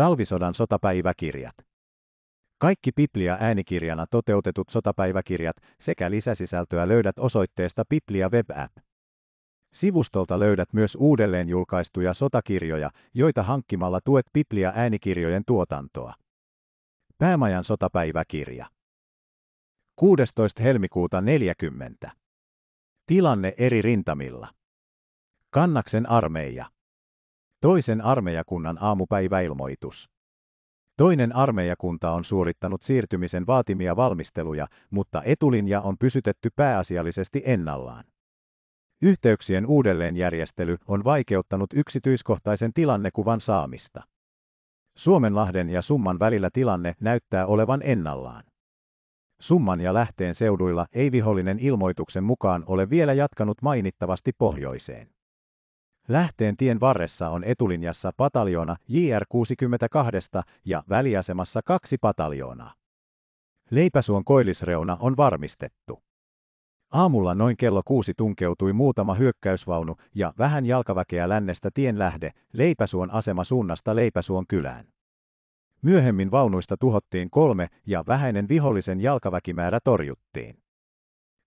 Talvisodan sotapäiväkirjat. Kaikki Biblia-äänikirjana toteutetut sotapäiväkirjat sekä lisäsisältöä löydät osoitteesta Biblia Web App. Sivustolta löydät myös uudelleen julkaistuja sotakirjoja, joita hankkimalla tuet Biblia-äänikirjojen tuotantoa. Päämajan sotapäiväkirja. 16. helmikuuta 40. Tilanne eri rintamilla. Kannaksen armeija. Toisen armeijakunnan aamupäiväilmoitus. Toinen armeijakunta on suorittanut siirtymisen vaatimia valmisteluja, mutta etulinja on pysytetty pääasiallisesti ennallaan. Yhteyksien uudelleenjärjestely on vaikeuttanut yksityiskohtaisen tilannekuvan saamista. Suomenlahden ja Summan välillä tilanne näyttää olevan ennallaan. Summan ja Lähteen seuduilla ei vihollinen ilmoituksen mukaan ole vielä jatkanut mainittavasti pohjoiseen. Lähteen tien varressa on etulinjassa pataljona JR62 ja väliasemassa kaksi pataljoonaa. Leipäsuon koillisreuna on varmistettu. Aamulla noin kello kuusi tunkeutui muutama hyökkäysvaunu ja vähän jalkaväkeä lännestä tien lähde Leipäsuon asema suunnasta Leipäsuon kylään. Myöhemmin vaunuista tuhottiin kolme ja vähäinen vihollisen jalkaväkimäärä torjuttiin.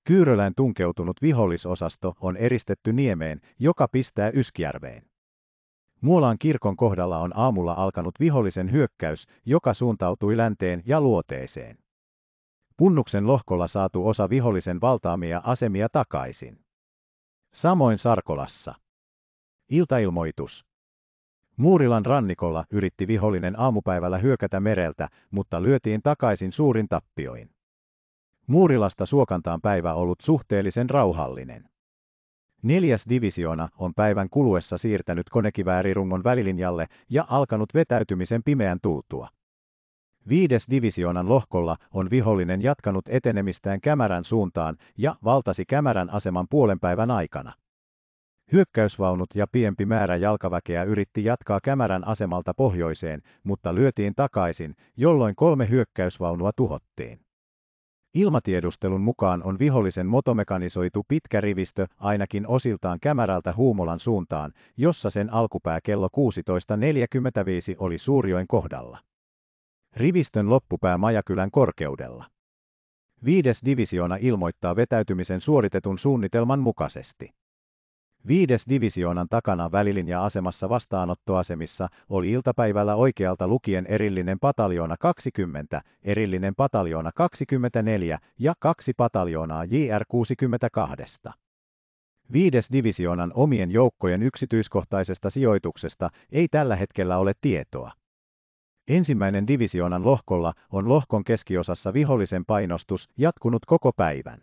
Kyyrölän tunkeutunut vihollisosasto on eristetty niemeen, joka pistää Yskijärveen. Muolaan kirkon kohdalla on aamulla alkanut vihollisen hyökkäys, joka suuntautui länteen ja luoteeseen. Punnuksen lohkolla saatu osa vihollisen valtaamia asemia takaisin. Samoin Sarkolassa. Iltailmoitus. Muurilan rannikolla yritti vihollinen aamupäivällä hyökätä mereltä, mutta lyötiin takaisin suurin tappioin. Muurilasta suokantaan päivä ollut suhteellisen rauhallinen. Neljäs divisioona on päivän kuluessa siirtänyt konekiväärirungon välilinjalle ja alkanut vetäytymisen pimeän tultua. Viides divisioonan lohkolla on vihollinen jatkanut etenemistään kämärän suuntaan ja valtasi kämärän aseman puolen päivän aikana. Hyökkäysvaunut ja pienempi määrä jalkaväkeä yritti jatkaa kämärän asemalta pohjoiseen, mutta lyötiin takaisin, jolloin kolme hyökkäysvaunua tuhottiin. Ilmatiedustelun mukaan on vihollisen motomekanisoitu pitkä rivistö ainakin osiltaan kämärältä Huumolan suuntaan, jossa sen alkupää kello 16.45 oli Suurjoen kohdalla. Rivistön loppupää Majakylän korkeudella. Viides divisioona ilmoittaa vetäytymisen suoritetun suunnitelman mukaisesti. Viides divisioonan takana välilinja-asemassa vastaanottoasemissa oli iltapäivällä oikealta lukien erillinen pataljoona 20, erillinen pataljoona 24 ja kaksi pataljoonaa JR62. Viides divisioonan omien joukkojen yksityiskohtaisesta sijoituksesta ei tällä hetkellä ole tietoa. Ensimmäinen divisioonan lohkolla on lohkon keskiosassa vihollisen painostus jatkunut koko päivän.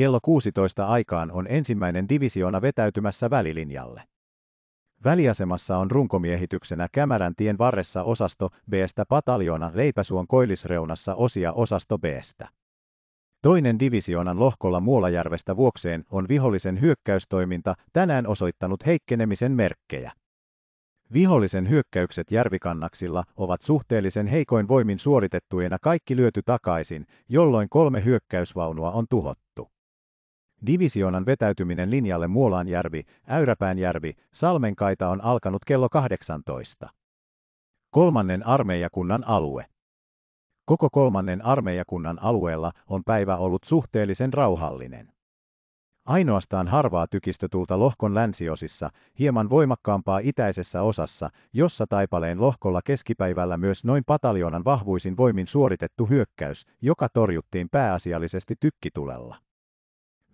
Kello 16 aikaan on ensimmäinen divisioona vetäytymässä välilinjalle. Väliasemassa on runkomiehityksenä Kämärän tien varressa osasto B-stä pataljoona Leipäsuon koillisreunassa osia osasto B-stä. Toinen divisioonan lohkolla Muolajärvestä vuokseen on vihollisen hyökkäystoiminta tänään osoittanut heikkenemisen merkkejä. Vihollisen hyökkäykset järvikannaksilla ovat suhteellisen heikoin voimin suoritettuina kaikki lyöty takaisin, jolloin kolme hyökkäysvaunua on tuhottu. Divisioonan vetäytyminen linjalle Muolaanjärvi, Äyräpäänjärvi, Salmenkaita on alkanut kello 18. Kolmannen armeijakunnan alue. Koko kolmannen armeijakunnan alueella on päivä ollut suhteellisen rauhallinen. Ainoastaan harvaa tykistötulta lohkon länsiosissa, hieman voimakkaampaa itäisessä osassa, jossa taipaleen lohkolla keskipäivällä myös noin pataljonan vahvuisin voimin suoritettu hyökkäys, joka torjuttiin pääasiallisesti tykkitulella.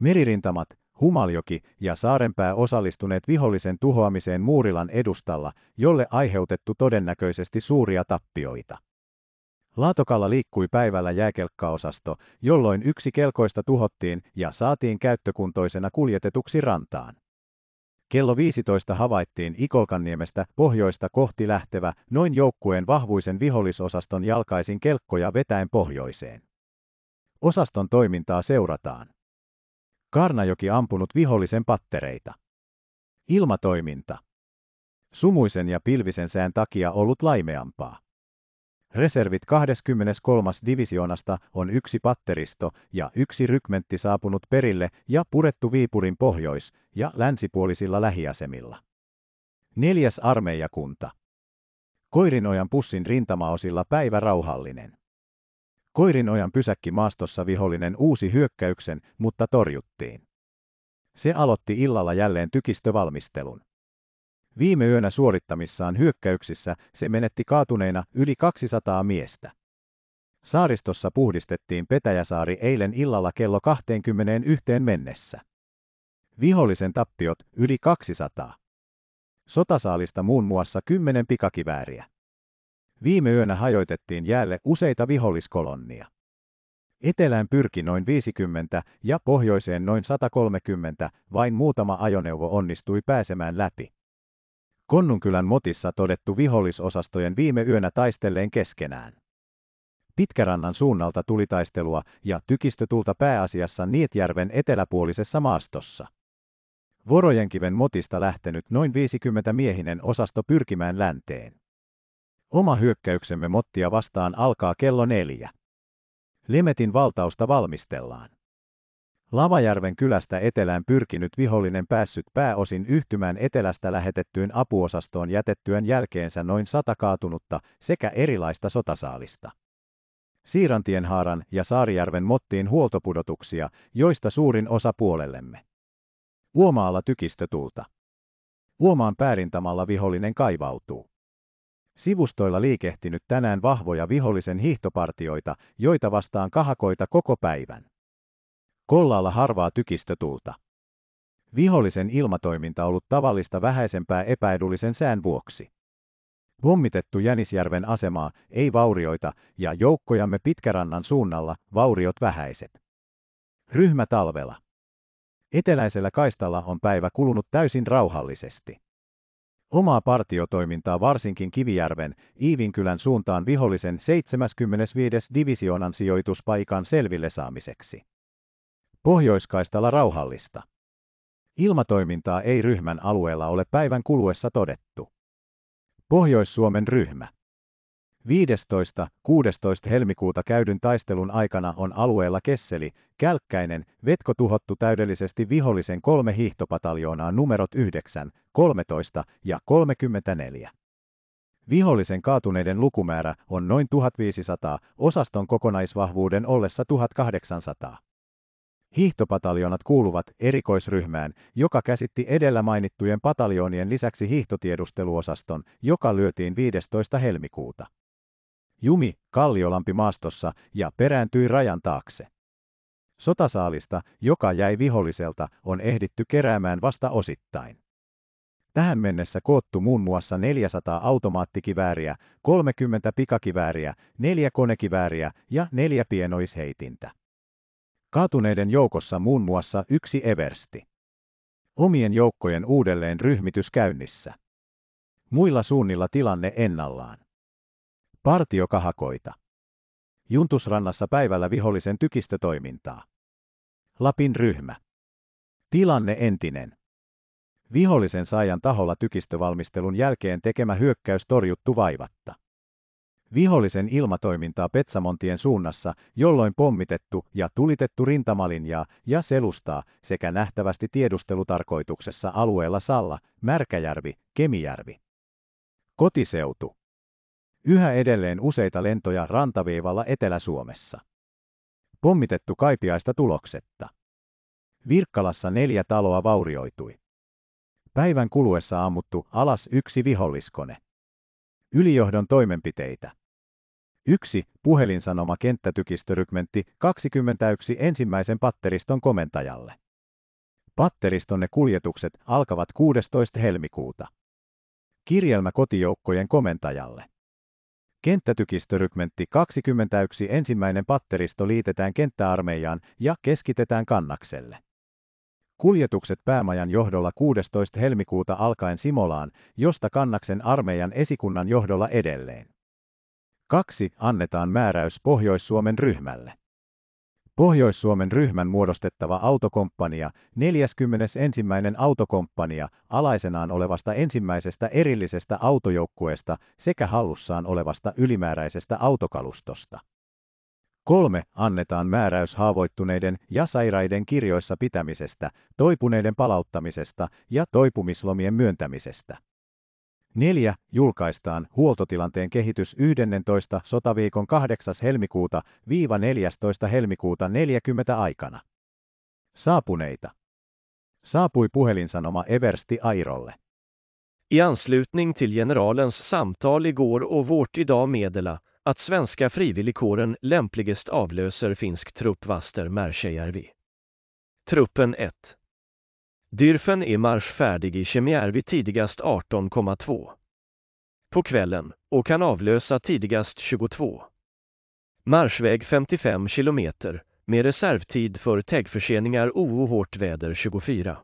Meririntamat, Humaljoki ja Saarenpää osallistuneet vihollisen tuhoamiseen Muurilan edustalla, jolle aiheutettu todennäköisesti suuria tappioita. Laatokalla liikkui päivällä jääkelkkaosasto, jolloin yksi kelkoista tuhottiin ja saatiin käyttökuntoisena kuljetetuksi rantaan. Kello 15 havaittiin Ikolkanniemestä pohjoista kohti lähtevä, noin joukkueen vahvuisen vihollisosaston jalkaisin kelkkoja vetäen pohjoiseen. Osaston toimintaa seurataan. Karnajoki ampunut vihollisen pattereita. Ilmatoiminta. Sumuisen ja pilvisen sään takia ollut laimeampaa. Reservit 23. divisioonasta on yksi patteristo ja yksi rykmentti saapunut perille ja purettu Viipurin pohjois- ja länsipuolisilla lähiasemilla. Neljäs armeijakunta. Koirinojan pussin rintamaosilla päivä rauhallinen. Koirinojan pysäkki maastossa vihollinen uusi hyökkäyksen, mutta torjuttiin. Se aloitti illalla jälleen tykistövalmistelun. Viime yönä suorittamissaan hyökkäyksissä se menetti kaatuneena yli 200 miestä. Saaristossa puhdistettiin Petäjäsaari eilen illalla kello 21 mennessä. Vihollisen tappiot yli 200. Sotasaalista muun muassa 10 pikakivääriä. Viime yönä hajoitettiin jäälle useita viholliskolonnia. Etelään pyrki noin 50 ja pohjoiseen noin 130, vain muutama ajoneuvo onnistui pääsemään läpi. Konnunkylän motissa todettu vihollisosastojen viime yönä taistelleen keskenään. Pitkärannan suunnalta tuli taistelua ja tykistötulta pääasiassa Nietjärven eteläpuolisessa maastossa. Vorojenkiven motista lähtenyt noin 50 miehinen osasto pyrkimään länteen. Oma hyökkäyksemme Mottia vastaan alkaa kello neljä. Limetin valtausta valmistellaan. Lavajärven kylästä etelään pyrkinyt vihollinen päässyt pääosin yhtymään etelästä lähetettyyn apuosastoon jätettyön jälkeensä noin sata kaatunutta sekä erilaista sotasaalista. Siirantienhaaran ja Saarijärven mottiin huoltopudotuksia, joista suurin osa puolellemme. Uomaalla tykistötulta. Uomaan päärintamalla vihollinen kaivautuu. Sivustoilla liikehtinyt tänään vahvoja vihollisen hiihtopartioita, joita vastaan kahakoita koko päivän. Kollaalla harvaa tykistötuulta. Vihollisen ilmatoiminta ollut tavallista vähäisempää epäedullisen sään vuoksi. Pommitettu Jänisjärven asemaa, ei vaurioita, ja joukkojamme Pitkärannan suunnalla, vauriot vähäiset. Ryhmä talvella. Eteläisellä kaistalla on päivä kulunut täysin rauhallisesti omaa partiotoimintaa varsinkin Kivijärven, Iivinkylän suuntaan vihollisen 75. divisioonan sijoituspaikan selville saamiseksi. Pohjoiskaistalla rauhallista. Ilmatoimintaa ei ryhmän alueella ole päivän kuluessa todettu. Pohjois-Suomen ryhmä. 15.–16. helmikuuta käydyn taistelun aikana on alueella Kesseli, Kälkkäinen, Vetko tuhottu täydellisesti vihollisen kolme hiihtopataljoonaa numerot 9, 13 ja 34. Vihollisen kaatuneiden lukumäärä on noin 1500, osaston kokonaisvahvuuden ollessa 1800. Hiihtopataljonat kuuluvat erikoisryhmään, joka käsitti edellä mainittujen pataljoonien lisäksi hiihtotiedusteluosaston, joka lyötiin 15. helmikuuta. Jumi kalliolampi maastossa ja perääntyi rajan taakse. Sotasaalista, joka jäi viholliselta, on ehditty keräämään vasta osittain. Tähän mennessä koottu muun muassa 400 automaattikivääriä, 30 pikakivääriä, 4 konekivääriä ja 4 pienoisheitintä. Kaatuneiden joukossa muun muassa yksi eversti. Omien joukkojen uudelleen ryhmitys käynnissä. Muilla suunnilla tilanne ennallaan. Partio kahakoita. Juntusrannassa päivällä vihollisen tykistötoimintaa. Lapin ryhmä. Tilanne entinen. Vihollisen saajan taholla tykistövalmistelun jälkeen tekemä hyökkäys torjuttu vaivatta. Vihollisen ilmatoimintaa Petsamontien suunnassa, jolloin pommitettu ja tulitettu rintamalinjaa ja selustaa sekä nähtävästi tiedustelutarkoituksessa alueella Salla, Märkäjärvi, Kemijärvi. Kotiseutu. Yhä edelleen useita lentoja rantaviivalla Etelä-Suomessa. Pommitettu kaipiaista tuloksetta. Virkkalassa neljä taloa vaurioitui. Päivän kuluessa ammuttu alas yksi viholliskone. Ylijohdon toimenpiteitä. Yksi Puhelinsanoma kenttätykistörykmentti 21 ensimmäisen patteriston komentajalle. Patteristonne kuljetukset alkavat 16. helmikuuta. Kirjelmä kotijoukkojen komentajalle. Kenttätykistörykmentti 21 ensimmäinen patteristo liitetään kenttäarmeijaan ja keskitetään kannakselle. Kuljetukset päämajan johdolla 16. helmikuuta alkaen Simolaan, josta kannaksen armeijan esikunnan johdolla edelleen. 2. Annetaan määräys Pohjois-Suomen ryhmälle. Pohjois-Suomen ryhmän muodostettava autokomppania, 41. autokomppania, alaisenaan olevasta ensimmäisestä erillisestä autojoukkueesta sekä hallussaan olevasta ylimääräisestä autokalustosta. 3. Annetaan määräys haavoittuneiden ja sairaiden kirjoissa pitämisestä, toipuneiden palauttamisesta ja toipumislomien myöntämisestä. 4. Julkaistaan huoltotilanteen kehitys 11. sotaviikon 8. helmikuuta viiva 14. helmikuuta 40 aikana. Saapuneita. Saapui puhelinsanoma Eversti Airolle. I anslutning till generalens samtal igår och vårt idag meddela att svenska frivilligkåren lämpligast avlöser finsk trupp Vaster Märsejärvi. Truppen 1 Dyrfen är marschfärdig i Kemijärvi tidigast 18,2 på kvällen och kan avlösa tidigast 22. Marschväg 55 km med reservtid för täggförseningar OO hårt väder 24.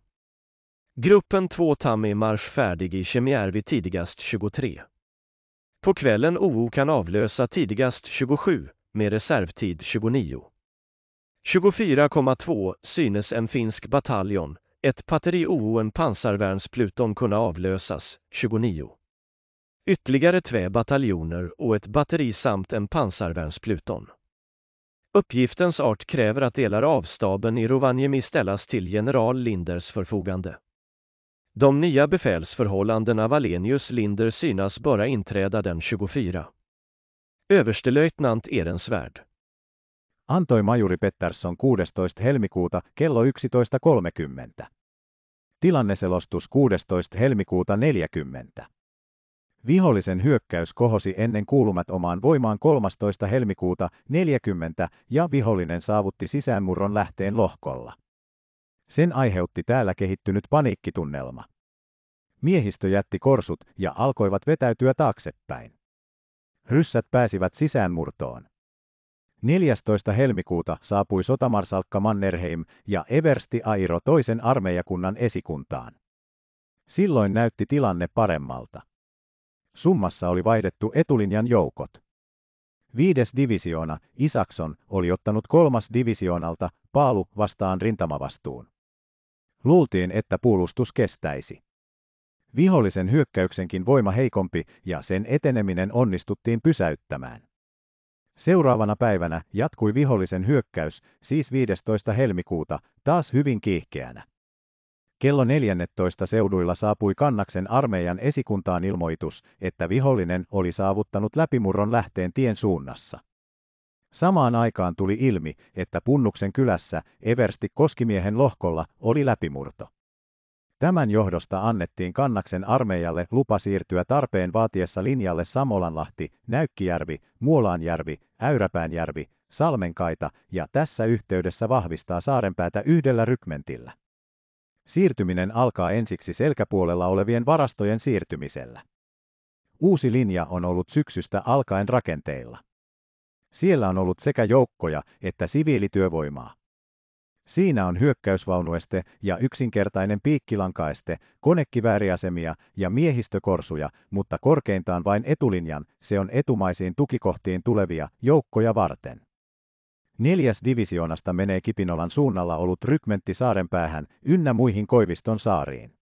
Gruppen 2 Tam är marschfärdig i Kemijärvi tidigast 23. På kvällen OO kan avlösa tidigast 27 med reservtid 29. 24,2 synes en finsk bataljon ett batteri o och en pansarvärnspluton kunna avlösas, 29. Ytterligare två bataljoner och ett batteri samt en pansarvärnspluton. Uppgiftens art kräver att delar av staben i Rovaniemi ställas till general Linders förfogande. De nya befälsförhållandena Valenius Linder synas börja inträda den 24. Överstelöjtnant Ehrensvärd antoi majuri Pettersson 16. helmikuuta kello 11.30. Tilanneselostus 16. helmikuuta 40. Vihollisen hyökkäys kohosi ennen kuulumat omaan voimaan 13. helmikuuta 40 ja vihollinen saavutti sisäänmurron lähteen lohkolla. Sen aiheutti täällä kehittynyt paniikkitunnelma. Miehistö jätti korsut ja alkoivat vetäytyä taaksepäin. Ryssät pääsivät sisäänmurtoon. 14. helmikuuta saapui sotamarsalkka Mannerheim ja Eversti Airo toisen armeijakunnan esikuntaan. Silloin näytti tilanne paremmalta. Summassa oli vaihdettu etulinjan joukot. Viides divisioona, Isakson, oli ottanut kolmas divisioonalta Paalu vastaan rintamavastuun. Luultiin, että puolustus kestäisi. Vihollisen hyökkäyksenkin voima heikompi ja sen eteneminen onnistuttiin pysäyttämään. Seuraavana päivänä jatkui vihollisen hyökkäys, siis 15. helmikuuta, taas hyvin kiihkeänä. Kello 14 seuduilla saapui Kannaksen armeijan esikuntaan ilmoitus, että vihollinen oli saavuttanut läpimurron lähteen tien suunnassa. Samaan aikaan tuli ilmi, että Punnuksen kylässä Eversti Koskimiehen lohkolla oli läpimurto. Tämän johdosta annettiin Kannaksen armeijalle lupa siirtyä tarpeen vaatiessa linjalle Samolanlahti, Näykkijärvi, Muolaanjärvi, Äyräpäänjärvi, Salmenkaita ja tässä yhteydessä vahvistaa Saarenpäätä yhdellä rykmentillä. Siirtyminen alkaa ensiksi selkäpuolella olevien varastojen siirtymisellä. Uusi linja on ollut syksystä alkaen rakenteilla. Siellä on ollut sekä joukkoja että siviilityövoimaa. Siinä on hyökkäysvaunueste ja yksinkertainen piikkilankaeste, konekivääriasemia ja miehistökorsuja, mutta korkeintaan vain etulinjan, se on etumaisiin tukikohtiin tulevia joukkoja varten. Neljäs divisioonasta menee Kipinolan suunnalla ollut rykmentti saaren päähän, ynnä muihin Koiviston saariin.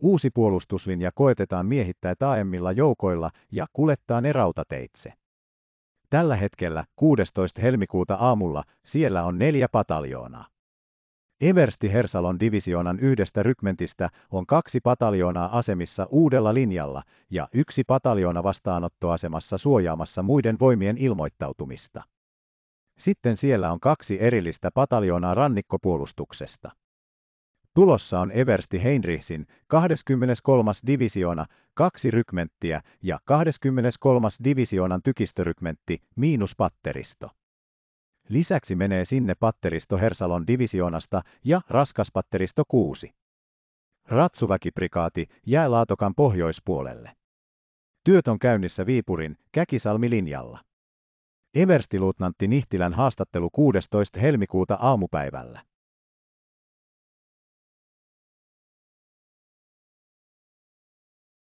Uusi puolustuslinja koetetaan miehittää taemmilla joukoilla ja kulettaa ne rautateitse. Tällä hetkellä 16. helmikuuta aamulla siellä on neljä pataljoonaa. Eversti Hersalon divisioonan yhdestä rykmentistä on kaksi pataljoonaa asemissa uudella linjalla ja yksi pataljoona vastaanottoasemassa suojaamassa muiden voimien ilmoittautumista. Sitten siellä on kaksi erillistä pataljoonaa rannikkopuolustuksesta. Tulossa on Eversti Heinrichsin 23. divisioona, kaksi rykmenttiä ja 23. divisioonan tykistörykmentti miinus patteristo. Lisäksi menee sinne patteristo Hersalon divisioonasta ja raskas patteristo 6. Ratsuväkiprikaati jää Laatokan pohjoispuolelle. Työt on käynnissä Viipurin Käkisalmi-linjalla. luutnantti Nihtilän haastattelu 16. helmikuuta aamupäivällä.